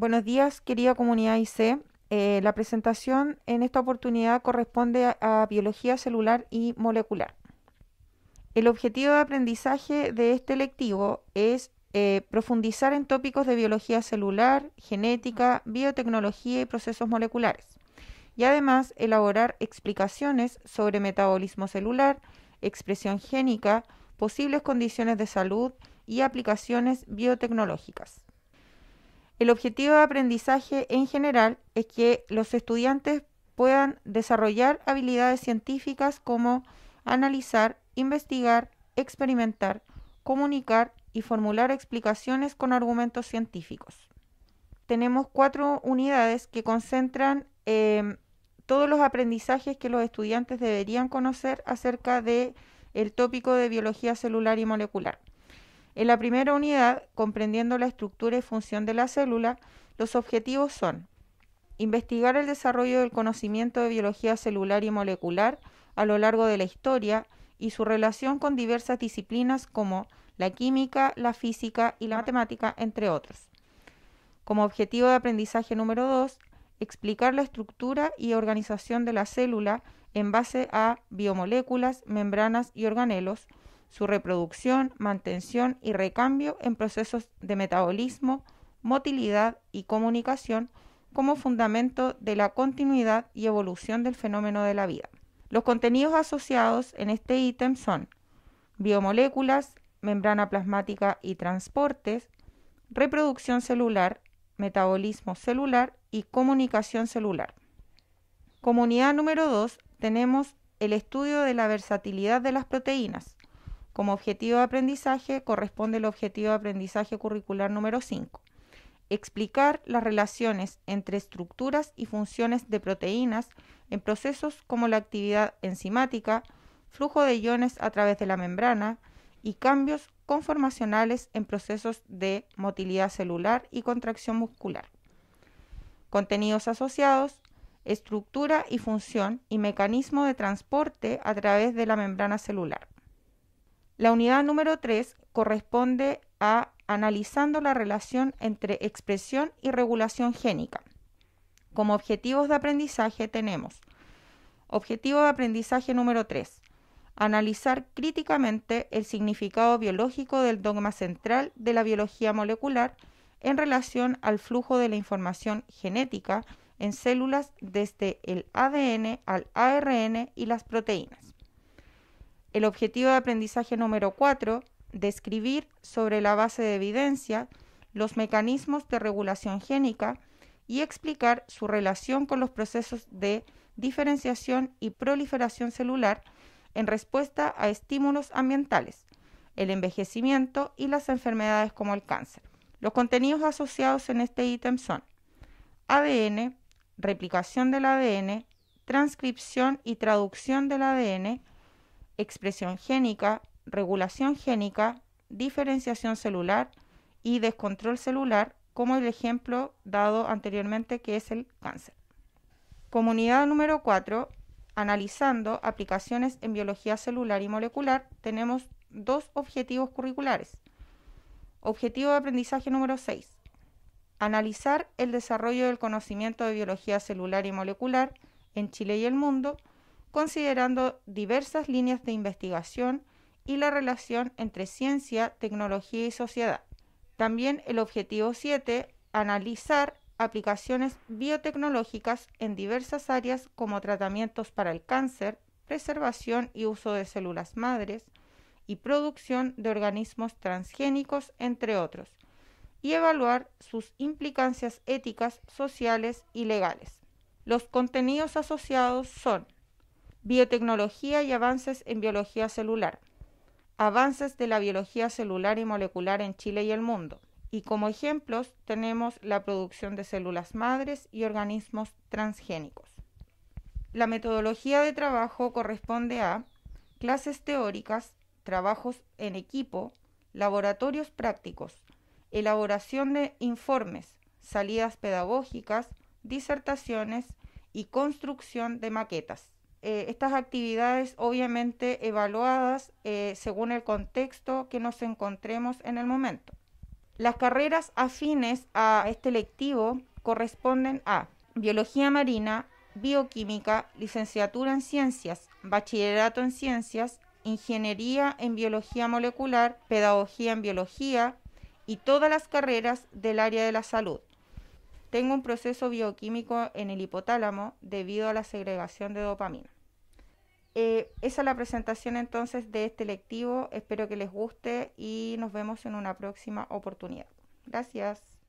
Buenos días, querida comunidad IC. Eh, la presentación en esta oportunidad corresponde a, biología celular y molecular. El objetivo de aprendizaje de este lectivo es eh, profundizar en tópicos de biología celular, genética, biotecnología y procesos moleculares. Y además elaborar explicaciones sobre metabolismo celular, expresión génica, posibles condiciones de salud y aplicaciones biotecnológicas. El objetivo de aprendizaje en general es que los estudiantes puedan desarrollar habilidades científicas como analizar, investigar, experimentar, comunicar y formular explicaciones con argumentos científicos. Tenemos cuatro unidades que concentran em, todos los aprendizajes que los estudiantes deberían conocer acerca de tópico de biología celular y molecular. En la primera unidad, comprendiendo la estructura y función de la célula, los objetivos son investigar el desarrollo del conocimiento de biología celular y molecular a lo largo de la historia y su relación con diversas disciplinas como la química, la física y la matemática, entre otras. Como objetivo de aprendizaje número 2, explicar la estructura y organización de la célula en base a biomoléculas, membranas y organelos, su reproducción, mantención y recambio en procesos de metabolismo, motilidad y comunicación como fundamento de la continuidad y evolución del fenómeno de la vida. Los contenidos asociados en este ítem son biomoléculas, membrana plasmática y transportes, reproducción celular, metabolismo celular y comunicación celular. Comunidad número 2 tenemos el estudio de la versatilidad de las proteínas. Como objetivo de aprendizaje corresponde el objetivo de aprendizaje curricular número 5. Explicar las relaciones entre estructuras y funciones de proteínas en procesos como la actividad enzimática, flujo de iones a través de la membrana y cambios conformacionales en procesos de motilidad celular y contracción muscular. Contenidos asociados, estructura y función y mecanismo de transporte a través de la membrana celular. La unidad número 3 corresponde a analizando la relación entre expresión y regulación génica. Como objetivos de aprendizaje tenemos objetivo de aprendizaje número 3, analizar críticamente el significado biológico del dogma central de la biología molecular en relación al flujo de la información genética en células desde el ADN al ARN y las proteínas. El objetivo de aprendizaje número 4, describir sobre la base de evidencia los mecanismos de regulación génica y explicar su relación con los procesos de diferenciación y proliferación celular en respuesta a estímulos ambientales, el envejecimiento y las enfermedades como el cáncer. Los contenidos asociados en este ítem son ADN, replicación del ADN, transcripción y traducción del ADN, expresión génica, regulación génica, diferenciación celular y descontrol celular, como el ejemplo dado anteriormente que es el cáncer. Comunidad número 4, analizando aplicaciones en biología celular y molecular, tenemos dos objetivos curriculares. Objetivo de aprendizaje número 6. Analizar el desarrollo del conocimiento de biología celular y molecular en Chile y el mundo considerando diversas líneas de investigación y la relación entre ciencia, tecnología y sociedad. También el objetivo 7, analizar aplicaciones biotecnológicas en diversas áreas como tratamientos para el cáncer, preservación y uso de células madres y producción de organismos transgénicos, entre otros, y evaluar sus implicancias éticas, sociales y legales. Los contenidos asociados son biotecnología y avances en biología celular, avances de la biología celular y molecular en Chile y el mundo. Y como ejemplos tenemos la producción de células madres y organismos transgénicos. La metodología de trabajo corresponde a clases teóricas, trabajos en equipo, laboratorios prácticos, elaboración de informes, salidas pedagógicas, disertaciones y construcción de maquetas. Eh, estas actividades obviamente evaluadas eh, según el contexto que nos encontremos en el momento. Las carreras afines a este lectivo corresponden a Biología Marina, Bioquímica, Licenciatura en Ciencias, Bachillerato en Ciencias, Ingeniería en Biología Molecular, Pedagogía en Biología y todas las carreras del área de la salud. Tengo un proceso bioquímico en el hipotálamo debido a la segregación de dopamina. Eh, esa es la presentación entonces de este lectivo. Espero que les guste y nos vemos en una próxima oportunidad. Gracias.